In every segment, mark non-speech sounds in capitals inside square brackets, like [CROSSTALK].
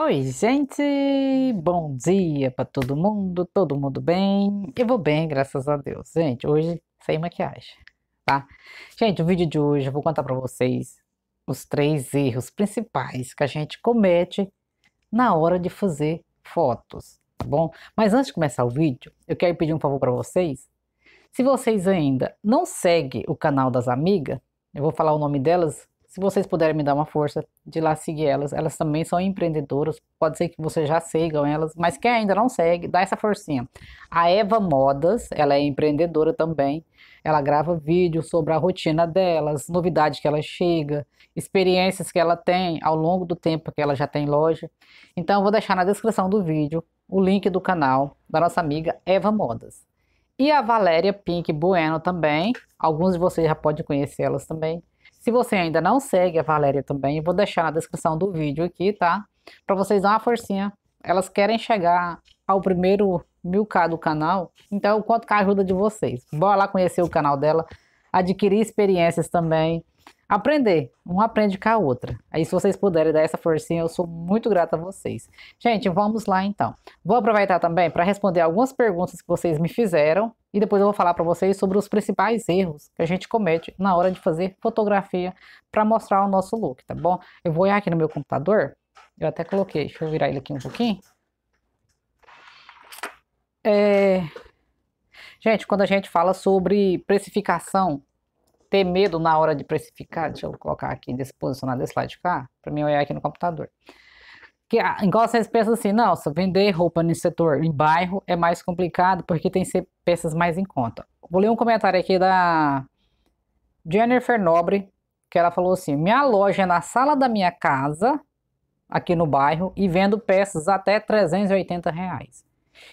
Oi, gente! Bom dia para todo mundo, todo mundo bem? Eu vou bem, graças a Deus. Gente, hoje sem maquiagem, tá? Gente, o vídeo de hoje eu vou contar para vocês os três erros principais que a gente comete na hora de fazer fotos, tá bom? Mas antes de começar o vídeo, eu quero pedir um favor para vocês. Se vocês ainda não seguem o canal das amigas, eu vou falar o nome delas se vocês puderem me dar uma força de lá seguir elas, elas também são empreendedoras, pode ser que vocês já sigam elas, mas quem ainda não segue, dá essa forcinha. A Eva Modas, ela é empreendedora também, ela grava vídeos sobre a rotina delas, novidades que ela chega, experiências que ela tem ao longo do tempo que ela já tem loja. Então, eu vou deixar na descrição do vídeo o link do canal da nossa amiga Eva Modas. E a Valéria Pink Bueno também, alguns de vocês já podem conhecer elas também. Se você ainda não segue a Valéria também, eu vou deixar na descrição do vídeo aqui, tá? Para vocês dar uma forcinha. Elas querem chegar ao primeiro 1000k do canal, então eu conto com a ajuda de vocês. Bora lá conhecer o canal dela, adquirir experiências também aprender. um aprende com a outra. Aí, se vocês puderem dar essa forcinha, eu sou muito grata a vocês. Gente, vamos lá então. Vou aproveitar também para responder algumas perguntas que vocês me fizeram e depois eu vou falar para vocês sobre os principais erros que a gente comete na hora de fazer fotografia para mostrar o nosso look, tá bom? Eu vou aqui no meu computador. Eu até coloquei, deixa eu virar ele aqui um pouquinho. É... Gente, quando a gente fala sobre precificação ter medo na hora de precificar, deixa eu colocar aqui, desse posicionar desse lado de cá, para mim olhar aqui no computador. Que, ah, igual vocês pensam assim, não, se vender roupa nesse setor, em bairro, é mais complicado porque tem que ser peças mais em conta. Vou ler um comentário aqui da Jennifer Nobre, que ela falou assim: minha loja é na sala da minha casa, aqui no bairro, e vendo peças até 380 reais.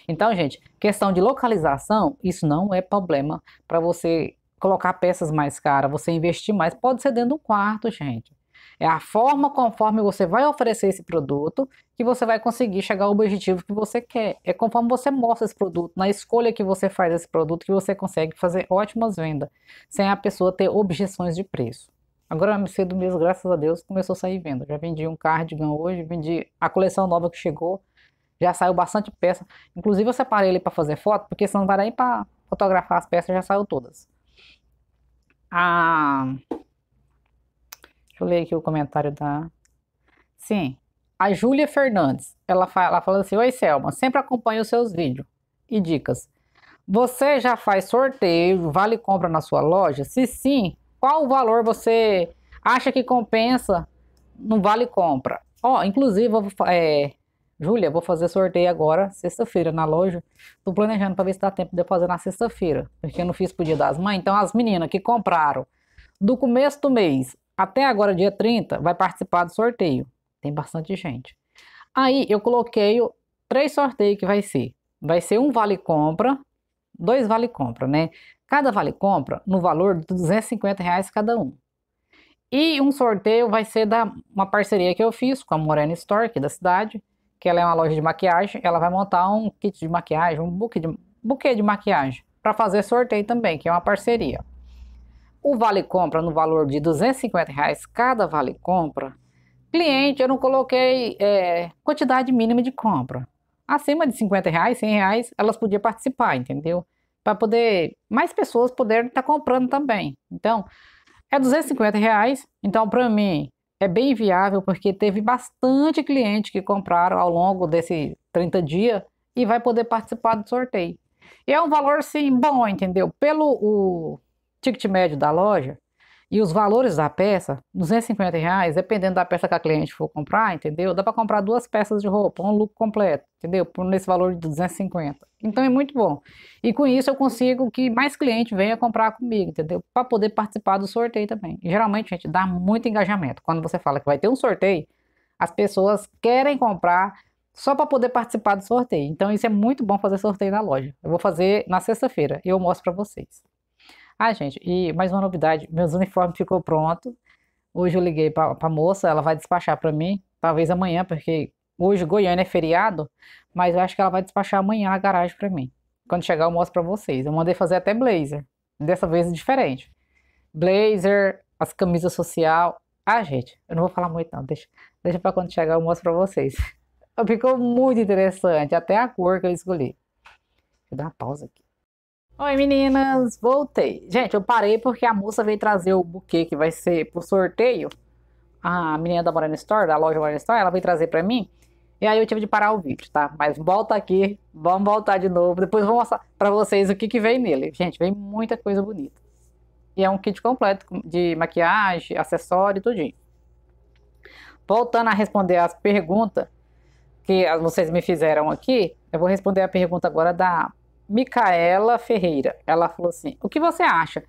Então, gente, questão de localização, isso não é problema para você colocar peças mais caras, você investir mais, pode ser dentro do quarto, gente. É a forma conforme você vai oferecer esse produto que você vai conseguir chegar ao objetivo que você quer. É conforme você mostra esse produto, na escolha que você faz esse produto, que você consegue fazer ótimas vendas, sem a pessoa ter objeções de preço. Agora, no cedo mesmo, graças a Deus, começou a sair venda. Já vendi um cardigan hoje, vendi a coleção nova que chegou, já saiu bastante peça. Inclusive, eu separei ele para fazer foto, porque senão não vai nem para fotografar as peças, já saiu todas a. Deixa eu ler aqui o comentário da. Sim. A Júlia Fernandes, ela fala, ela fala assim: Oi, Selma, sempre acompanho os seus vídeos e dicas. Você já faz sorteio, vale compra na sua loja? Se sim, qual o valor você acha que compensa no vale compra? Ó, oh, inclusive, vou, é, Júlia, vou fazer sorteio agora, sexta-feira, na loja. Tô planejando para ver se dá tempo de eu fazer na sexta-feira, porque eu não fiz pro dia das mães. Então, as meninas que compraram do começo do mês até agora, dia 30, vai participar do sorteio. Tem bastante gente. Aí, eu coloquei três sorteios que vai ser. Vai ser um vale-compra, dois vale-compra, né? Cada vale-compra no valor de 250 reais cada um. E um sorteio vai ser da uma parceria que eu fiz com a Morena Store aqui da cidade, que ela é uma loja de maquiagem, ela vai montar um kit de maquiagem, um buquê de, buquê de maquiagem, para fazer sorteio também, que é uma parceria. O vale compra no valor de 250 reais cada vale compra. Cliente, eu não coloquei é, quantidade mínima de compra. Acima de 50 reais, 100 reais, elas podiam participar, entendeu? Para poder mais pessoas poderem estar tá comprando também. Então, é 250 reais. Então, para mim, é bem viável porque teve bastante cliente que compraram ao longo desse 30 dias e vai poder participar do sorteio. E é um valor sim bom, entendeu? Pelo o ticket médio da loja e os valores da peça, 250 reais, dependendo da peça que a cliente for comprar, entendeu? Dá para comprar duas peças de roupa, um look completo, entendeu? Por nesse valor de 250. Então é muito bom. E com isso eu consigo que mais cliente venha comprar comigo, entendeu? Para poder participar do sorteio também. E, geralmente, gente, dá muito engajamento. Quando você fala que vai ter um sorteio, as pessoas querem comprar só para poder participar do sorteio. Então isso é muito bom fazer sorteio na loja. Eu vou fazer na sexta-feira e eu mostro para vocês. Ah, gente, e mais uma novidade, meus uniformes ficou pronto. Hoje eu liguei para a moça, ela vai despachar para mim, talvez amanhã, porque hoje Goiânia é feriado, mas eu acho que ela vai despachar amanhã a garagem para mim. Quando chegar eu mostro para vocês. Eu mandei fazer até blazer. Dessa vez é diferente. Blazer, as camisas social. Ah, gente, eu não vou falar muito não. Deixa, deixa para quando chegar eu mostro para vocês. [LAUGHS] Ficou muito interessante. Até a cor que eu escolhi. Deixa eu dar uma pausa aqui. Oi meninas, voltei. Gente, eu parei porque a moça veio trazer o buquê que vai ser pro sorteio. A menina da Morena Store, da loja Morena Store, ela veio trazer para mim. E aí eu tive de parar o vídeo, tá? Mas volta aqui, vamos voltar de novo. Depois vou mostrar pra vocês o que, que vem nele. Gente, vem muita coisa bonita. E é um kit completo de maquiagem, acessório e tudinho. Voltando a responder as perguntas que vocês me fizeram aqui, eu vou responder a pergunta agora da Micaela Ferreira. Ela falou assim: O que você acha?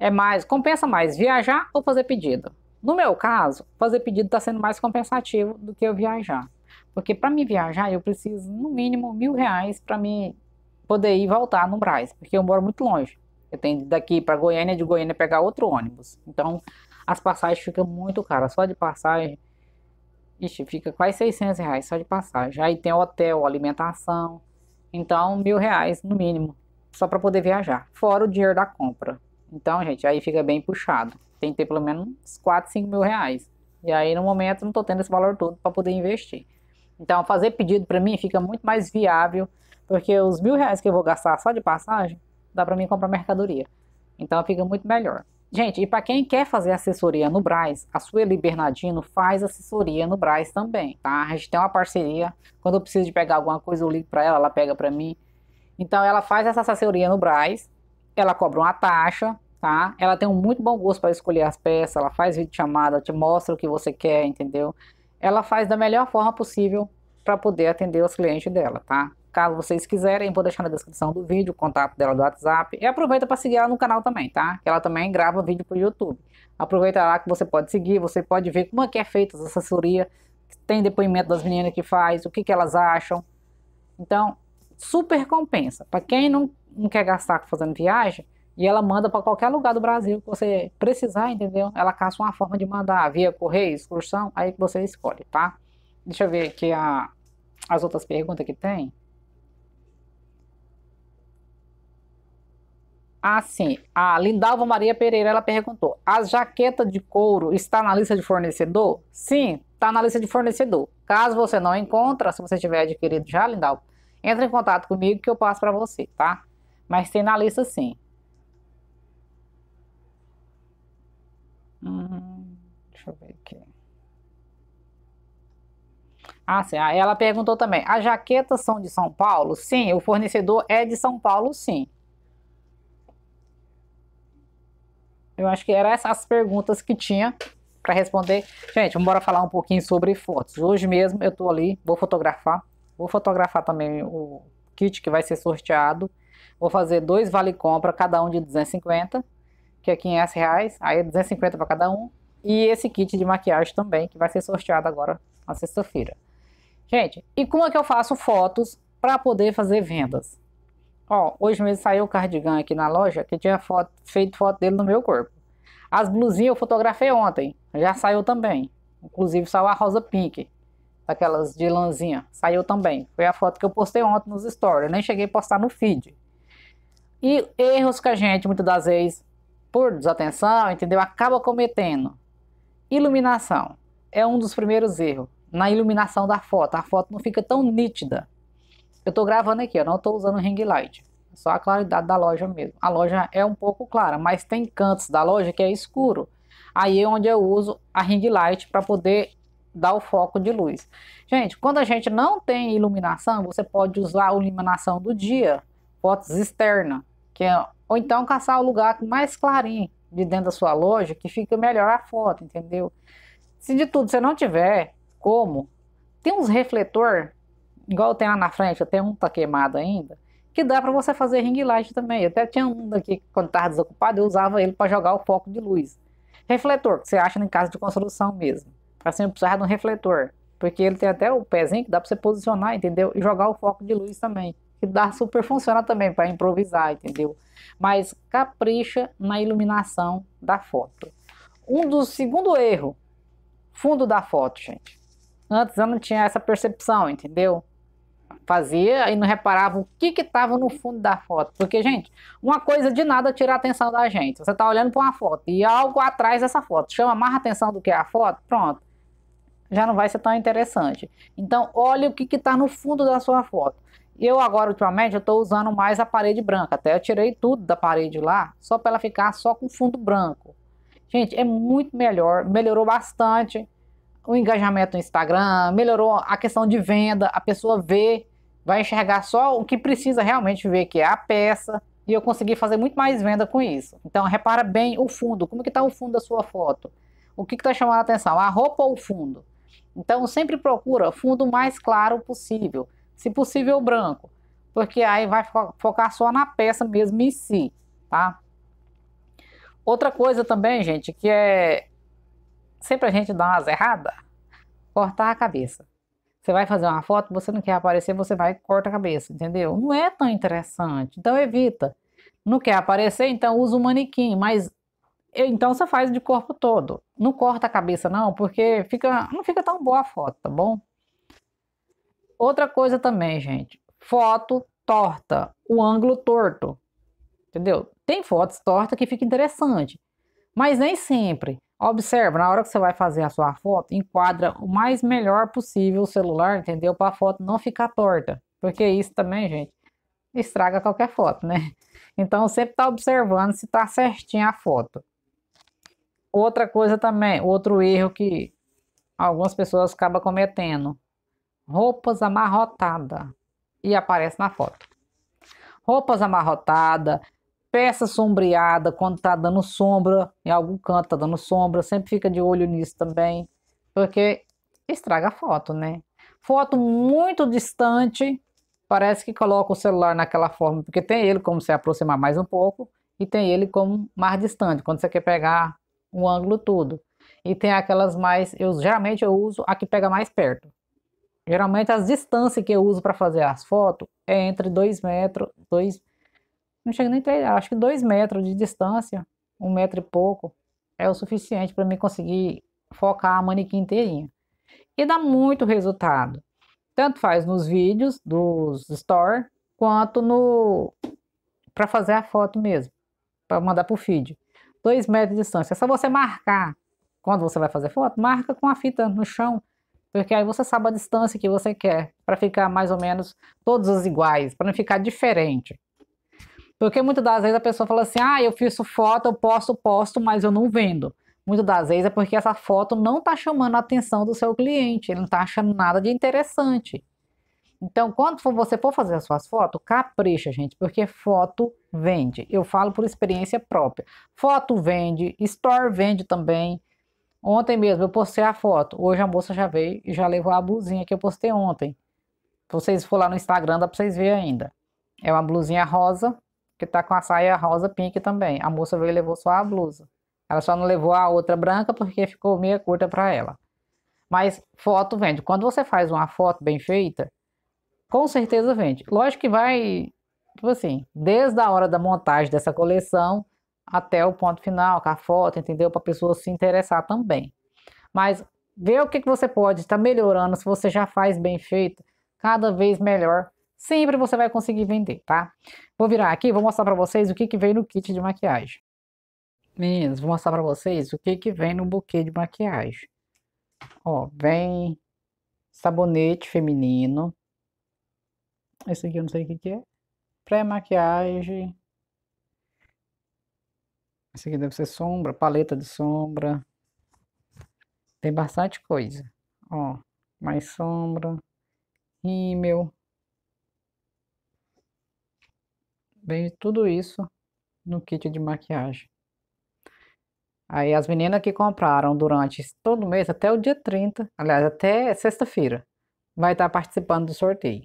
É mais, compensa mais viajar ou fazer pedido? No meu caso, fazer pedido está sendo mais compensativo do que eu viajar. Porque para me viajar, eu preciso no mínimo mil reais para me poder ir voltar no Braz, porque eu moro muito longe. Eu tenho daqui para Goiânia, de Goiânia pegar outro ônibus. Então, as passagens ficam muito caras. Só de passagem, ixi, fica quase 600 reais só de passagem. Aí tem hotel, alimentação. Então, mil reais no mínimo, só para poder viajar. Fora o dinheiro da compra. Então, gente, aí fica bem puxado. Tem que ter pelo menos uns 4, 5 mil reais. E aí, no momento, não estou tendo esse valor todo para poder investir. Então, fazer pedido para mim fica muito mais viável, porque os mil reais que eu vou gastar só de passagem, dá para mim comprar mercadoria. Então, fica muito melhor. Gente, e para quem quer fazer assessoria no Braz, a Sueli Bernardino faz assessoria no Braz também, tá? A gente tem uma parceria. Quando eu preciso de pegar alguma coisa, eu ligo para ela, ela pega para mim. Então, ela faz essa assessoria no Braz, ela cobra uma taxa, tá? Ela tem um muito bom gosto para escolher as peças, ela faz vídeo chamada, te mostra o que você quer, entendeu? ela faz da melhor forma possível para poder atender os clientes dela, tá? Caso vocês quiserem, vou deixar na descrição do vídeo o contato dela do WhatsApp. E aproveita para seguir ela no canal também, tá? Ela também grava vídeo para o YouTube. Aproveita lá que você pode seguir, você pode ver como é que é feita essa assessoria. Tem depoimento das meninas que faz, o que, que elas acham. Então, super compensa. Para quem não, não quer gastar fazendo viagem, e ela manda para qualquer lugar do Brasil que você precisar, entendeu? Ela caça uma forma de mandar via correio, excursão, aí que você escolhe, tá? Deixa eu ver aqui a, as outras perguntas que tem. Ah, sim. A Lindalva Maria Pereira, ela perguntou: a jaqueta de couro está na lista de fornecedor? Sim, está na lista de fornecedor. Caso você não encontra, se você tiver adquirido já, Lindalva, entre em contato comigo que eu passo para você, tá? Mas tem na lista sim. Deixa eu ver aqui. Ah, sim. Ah, ela perguntou também: as jaquetas são de São Paulo? Sim, o fornecedor é de São Paulo, sim. Eu acho que eram essas perguntas que tinha para responder. Gente, vamos falar um pouquinho sobre fotos. Hoje mesmo eu estou ali, vou fotografar. Vou fotografar também o kit que vai ser sorteado. Vou fazer dois vale compra, cada um de 250, que é 500 reais. Aí 250 para cada um e esse kit de maquiagem também, que vai ser sorteado agora na sexta-feira. Gente, e como é que eu faço fotos para poder fazer vendas? Ó, hoje mesmo saiu o cardigan aqui na loja que tinha foto, feito foto dele no meu corpo. As blusinhas eu fotografei ontem, já saiu também. Inclusive saiu a rosa pink, daquelas de lãzinha, saiu também. Foi a foto que eu postei ontem nos stories, nem cheguei a postar no feed. E erros que a gente muitas das vezes, por desatenção, entendeu, acaba cometendo. Iluminação é um dos primeiros erros na iluminação da foto. A foto não fica tão nítida. Eu estou gravando aqui, eu não estou usando ring light. É só a claridade da loja mesmo. A loja é um pouco clara, mas tem cantos da loja que é escuro. Aí é onde eu uso a ring light para poder dar o foco de luz. Gente, quando a gente não tem iluminação, você pode usar a iluminação do dia, fotos externa, que é, ou então caçar o lugar mais clarinho, de dentro da sua loja que fica melhor a foto, entendeu? Se de tudo você não tiver como, tem uns refletor, igual tem lá na frente, até um tá queimado ainda, que dá para você fazer ring light também. Eu até tinha um daqui quando estava desocupado, eu usava ele para jogar o foco de luz. Refletor, que você acha em casa de construção mesmo. Assim, eu precisava de um refletor, porque ele tem até o pezinho que dá para você posicionar, entendeu? E jogar o foco de luz também que dá super funciona também para improvisar, entendeu? Mas capricha na iluminação da foto. Um dos segundo erro, fundo da foto, gente. Antes eu não tinha essa percepção, entendeu? Fazia e não reparava o que que estava no fundo da foto. Porque, gente, uma coisa de nada é tira a atenção da gente. Você está olhando para uma foto e algo atrás dessa foto chama mais atenção do que a foto, pronto já não vai ser tão interessante. Então, olhe o que está no fundo da sua foto. Eu agora, ultimamente, eu estou usando mais a parede branca. Até eu tirei tudo da parede lá, só para ela ficar só com fundo branco. Gente, é muito melhor, melhorou bastante o engajamento no Instagram, melhorou a questão de venda, a pessoa vê, vai enxergar só o que precisa realmente ver, que é a peça, e eu consegui fazer muito mais venda com isso. Então, repara bem o fundo, como que está o fundo da sua foto? O que está chamando a atenção, a roupa ou o fundo? Então, sempre procura fundo mais claro possível se possível branco, porque aí vai focar só na peça mesmo em si, tá? Outra coisa também, gente, que é sempre a gente dá umas erradas, cortar a cabeça. Você vai fazer uma foto, você não quer aparecer, você vai e corta a cabeça, entendeu? Não é tão interessante, então evita. Não quer aparecer, então usa o um manequim, mas então você faz de corpo todo. Não corta a cabeça não, porque fica, não fica tão boa a foto, tá bom? Outra coisa também, gente. Foto torta, o ângulo torto. Entendeu? Tem fotos tortas que fica interessante, mas nem sempre. Observa, na hora que você vai fazer a sua foto, enquadra o mais melhor possível o celular, entendeu? Para a foto não ficar torta. Porque isso também, gente, estraga qualquer foto, né? Então sempre tá observando se tá certinha a foto. Outra coisa também, outro erro que algumas pessoas acabam cometendo roupas amarrotada e aparece na foto. Roupas amarrotada, peça sombreada quando tá dando sombra, em algum canto tá dando sombra, sempre fica de olho nisso também, porque estraga a foto, né? Foto muito distante, parece que coloca o celular naquela forma, porque tem ele como se aproximar mais um pouco e tem ele como mais distante, quando você quer pegar o ângulo todo E tem aquelas mais, eu geralmente eu uso a que pega mais perto. Geralmente as distâncias que eu uso para fazer as fotos é entre 2 metros, 2, não chega nem 3, acho que 2 metros de distância, um metro e pouco, é o suficiente para mim conseguir focar a manequim inteirinha. E dá muito resultado. Tanto faz nos vídeos dos store, quanto no para fazer a foto mesmo, para mandar para o feed. 2 metros de distância, é só você marcar. Quando você vai fazer foto, marca com a fita no chão porque aí você sabe a distância que você quer, para ficar mais ou menos os iguais, para não ficar diferente. Porque muitas das vezes a pessoa fala assim: ah, eu fiz foto, eu posto, posto, mas eu não vendo. Muitas das vezes é porque essa foto não está chamando a atenção do seu cliente, ele não está achando nada de interessante. Então, quando for, você for fazer as suas fotos, capricha, gente, porque foto vende. Eu falo por experiência própria. Foto vende, store vende também. Ontem mesmo eu postei a foto. Hoje a moça já veio e já levou a blusinha que eu postei ontem. Se vocês for lá no Instagram, dá pra vocês verem ainda. É uma blusinha rosa, que tá com a saia rosa pink também. A moça veio e levou só a blusa. Ela só não levou a outra branca porque ficou meia curta para ela. Mas foto vende. Quando você faz uma foto bem feita, com certeza vende. Lógico que vai, tipo assim, desde a hora da montagem dessa coleção até o ponto final, com a foto, entendeu? Para a pessoa se interessar também. Mas vê o que, que você pode estar tá melhorando, se você já faz bem feito, cada vez melhor. Sempre você vai conseguir vender, tá? Vou virar aqui, vou mostrar para vocês o que, que vem no kit de maquiagem. Meninas, vou mostrar para vocês o que, que vem no buquê de maquiagem. Ó, vem sabonete feminino. Esse aqui eu não sei o que, que é. Pré-maquiagem, esse aqui deve ser sombra, paleta de sombra. Tem bastante coisa. Ó, mais sombra. Rímel. Vem tudo isso no kit de maquiagem. Aí as meninas que compraram durante todo mês, até o dia 30, aliás, até sexta-feira, vai estar tá participando do sorteio.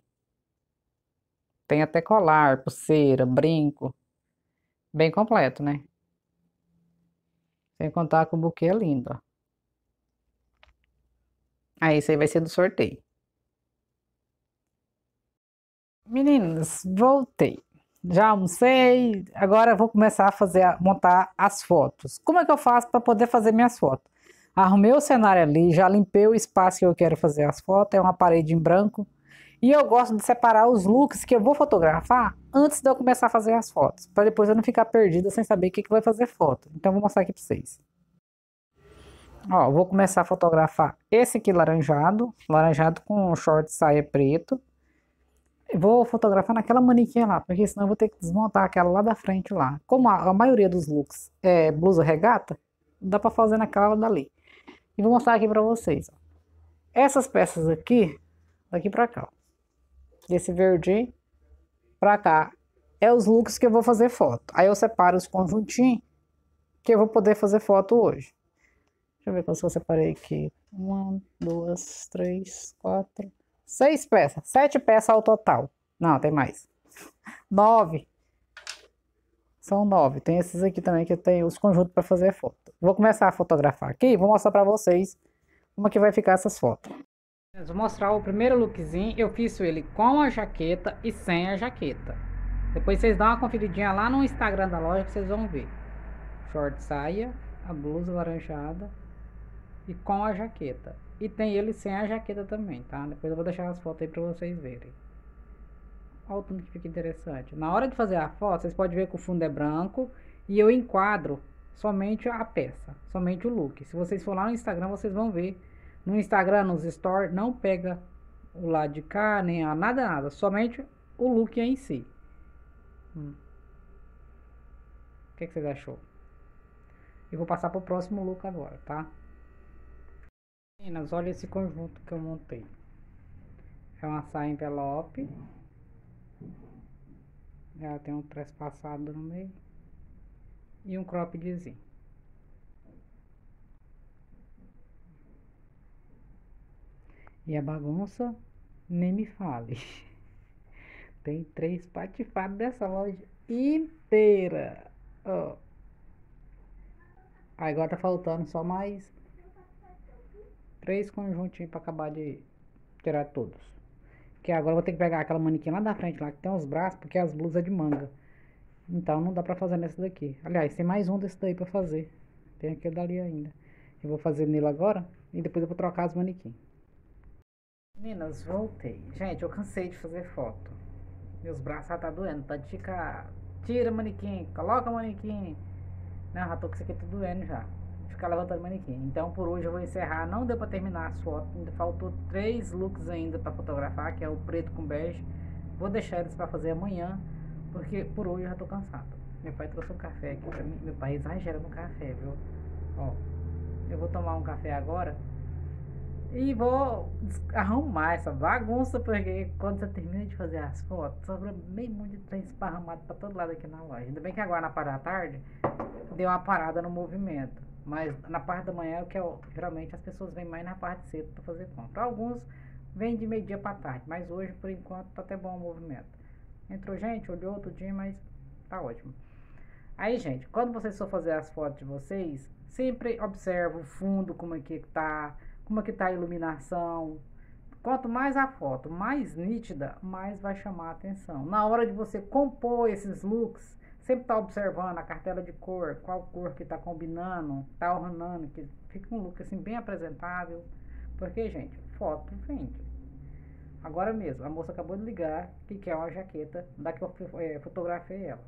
Tem até colar, pulseira, brinco. Bem completo, né? Sem contar que o buquê é lindo, ó. Aí, isso aí vai ser do sorteio. Meninas, voltei. Já almocei, agora vou começar a fazer, a montar as fotos. Como é que eu faço para poder fazer minhas fotos? Arrumei o cenário ali, já limpei o espaço que eu quero fazer as fotos, é uma parede em branco. E eu gosto de separar os looks que eu vou fotografar antes de eu começar a fazer as fotos, para depois eu não ficar perdida sem saber o que, que vai fazer foto. Então, vou mostrar aqui para vocês. Ó, vou começar a fotografar esse aqui laranjado, laranjado com short saia preto. Vou fotografar naquela manequim lá, porque senão eu vou ter que desmontar aquela lá da frente lá. Como a, a maioria dos looks é blusa regata, dá para fazer naquela dali. E vou mostrar aqui para vocês. Ó. Essas peças aqui, daqui para cá. Ó. Esse verde para cá é os looks que eu vou fazer foto. Aí eu separo os conjuntinhos que eu vou poder fazer foto hoje. Deixa eu ver quantos eu separei aqui. Uma, duas, três, quatro, seis peças. Sete peças ao total. Não, tem mais. [LAUGHS] Nove. São nove. Tem esses aqui também que eu tenho os conjuntos para fazer foto. Vou começar a fotografar aqui. Vou mostrar para vocês como é que vai ficar essas fotos. Vou mostrar o primeiro lookzinho. Eu fiz ele com a jaqueta e sem a jaqueta. Depois vocês dão uma conferidinha lá no Instagram da loja que vocês vão ver. Short saia, a blusa laranjada e com a jaqueta. E tem ele sem a jaqueta também, tá? Depois eu vou deixar as fotos aí pra vocês verem. Olha o tanto que fica interessante. Na hora de fazer a foto, vocês podem ver que o fundo é branco e eu enquadro somente a peça, somente o look. Se vocês for lá no Instagram, vocês vão ver no Instagram, nos stories, não pega o lado de cá, nem a nada, nada. Somente o look em si. Hum. O que, que vocês achou? Eu vou passar pro próximo look agora, tá? Meninas, olha esse conjunto que eu montei. É uma saia envelope. Ela tem um trespassado no meio. E um croppedzinho. E a bagunça, nem me fale. [LAUGHS] Tem três patifadas dessa loja inteira. Ó. Oh. Agora tá faltando só mais três conjuntinhos pra acabar de tirar todos. Que agora eu vou ter que pegar aquela manequim lá da frente, lá que tem uns braços, porque as blusas é de manga. Então não dá pra fazer nessa daqui. Aliás, tem mais um desse daí pra fazer. Tem aquele dali ainda. Eu vou fazer nele agora e depois eu vou trocar as manequins. Meninas, voltei. Gente, eu cansei de fazer foto. Meus braços já ah, tá doendo, tá de ficar. Tira manequim, coloca manequim. Não, já tô com isso aqui tudo tá doendo já. Ficar levantando manequim. Então por hoje eu vou encerrar. Não deu pra terminar a foto. ainda faltou três looks ainda pra fotografar, que é o preto com bege. Vou deixar eles pra fazer amanhã, porque por hoje eu já tô cansado. Meu pai trouxe um café aqui pra mim. Meu pai exagera no café, viu? Ó, eu vou tomar um café agora. E vou arrumar essa bagunça, porque quando você termina de fazer as fotos, sobra meio muito de trem esparramado para todo lado aqui na loja. Ainda bem que agora na parte da tarde deu uma parada no movimento. Mas na parte da manhã é o que eu, é geralmente as pessoas vêm mais na parte cedo para fazer compra. Alguns vêm de meio-dia para tarde, mas hoje, por enquanto, tá até bom o movimento. Entrou gente, olhou outro dia, mas tá ótimo. Aí, gente, quando vocês for fazer as fotos de vocês, sempre observa o fundo, como é que tá como é que está a iluminação. Quanto mais a foto mais nítida, mais vai chamar a atenção. Na hora de você compor esses looks, sempre está observando a cartela de cor, qual cor que está combinando, está ornando, que fica um look assim bem apresentável. Porque, gente, foto vende. Agora mesmo, a moça acabou de ligar que quer uma jaqueta da que eu eh, fotografei ela.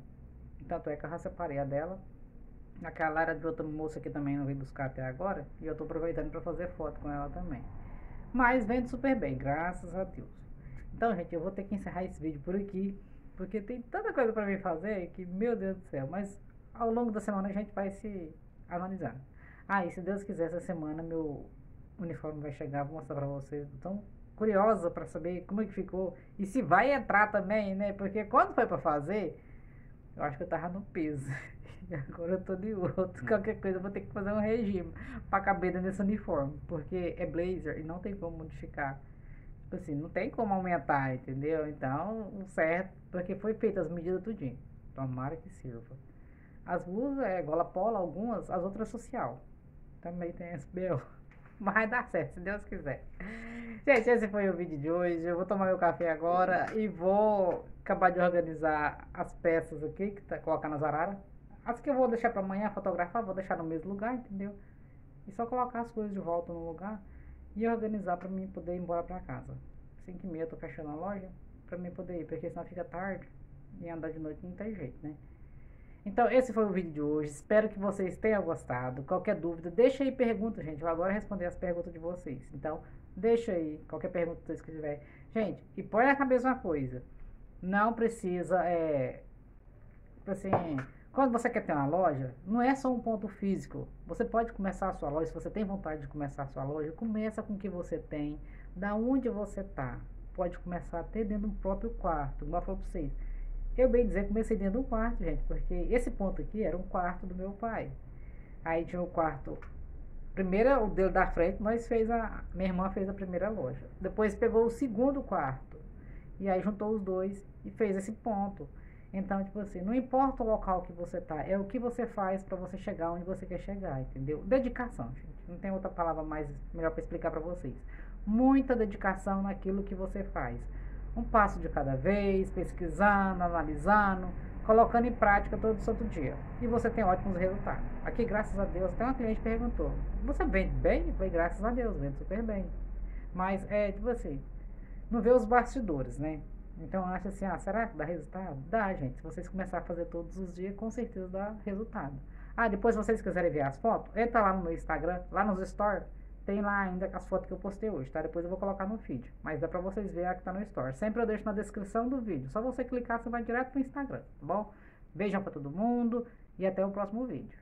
Tanto é que eu já separei a dela Aquela área de outra moça que também não veio buscar até agora. E eu estou aproveitando para fazer foto com ela também. Mas vende super bem, graças a Deus. Então, gente, eu vou ter que encerrar esse vídeo por aqui. Porque tem tanta coisa para mim fazer que, meu Deus do céu. Mas ao longo da semana a gente vai se analisar. Ah, e se Deus quiser, essa semana meu uniforme vai chegar. Vou mostrar para vocês. Então, curiosa para saber como é que ficou. E se vai entrar também, né? Porque quando foi para fazer, eu acho que eu tava no peso. [LAUGHS] [LAUGHS] Agora eu tô de outro. Qualquer coisa eu vou ter que fazer um regime pra caber dentro desse uniforme. Porque é blazer e não tem como modificar. Tipo assim, não tem como aumentar, entendeu? Então, um certo. Porque foi feita as medidas tudinho. Tomara que sirva. As blusas é gola pola, algumas, as outras é social. Também tem SBO. [LAUGHS] Mas dá certo, se Deus quiser. Gente, esse foi o vídeo de hoje. Eu vou tomar meu café agora e vou acabar de organizar as peças aqui que tá, colocar na zarara. As que eu vou deixar para amanhã fotografar, vou deixar no mesmo lugar, entendeu? E só colocar as coisas de volta no lugar e organizar para mim poder ir embora para casa. 5 e meia eu tô fechando a loja para mim poder ir, porque senão fica tarde e andar de noite não tem jeito, né? Então, esse foi o vídeo de hoje. Espero que vocês tenham gostado. Qualquer dúvida, deixa aí pergunta, gente. Vou agora responder as perguntas de vocês. Então, deixa aí qualquer pergunta que vocês tiverem. Gente, e põe na cabeça uma coisa. Não precisa, é... Tipo assim quando você quer ter uma loja, não é só um ponto físico. Você pode começar a sua loja, se você tem vontade de começar a sua loja, começa com o que você tem, da onde você está. Pode começar até dentro do próprio quarto, igual eu falei para vocês. Eu bem dizer, comecei dentro do quarto, gente, porque esse ponto aqui era um quarto do meu pai. Aí tinha o um quarto primeira, o dele da frente, nós fez a minha irmã fez a primeira loja. Depois pegou o segundo quarto e aí juntou os dois e fez esse ponto. Então, tipo assim, não importa o local que você tá, é o que você faz para você chegar onde você quer chegar, entendeu? Dedicação, gente. Não tem outra palavra mais melhor para explicar para vocês. Muita dedicação naquilo que você faz. Um passo de cada vez, pesquisando, analisando, colocando em prática todo santo dia. E você tem ótimos resultados. Aqui, graças a Deus, até uma cliente perguntou: "Você vende bem?" Eu falei: "Graças a Deus, vendo super bem." Mas é, tipo assim, não vê os bastidores, né? Então acha assim, ah, será que dá resultado? Dá, gente. Se vocês começarem a fazer todos os dias, com certeza dá resultado. Ah, depois se vocês quiserem ver as fotos, entra lá no meu Instagram, lá nos stories, tem lá ainda as fotos que eu postei hoje, tá? Depois eu vou colocar no feed, mas dá pra vocês verem a que tá no story. Sempre eu deixo na descrição do vídeo, só você clicar, você vai direto pro Instagram, tá bom? Beijão pra todo mundo e até o próximo vídeo.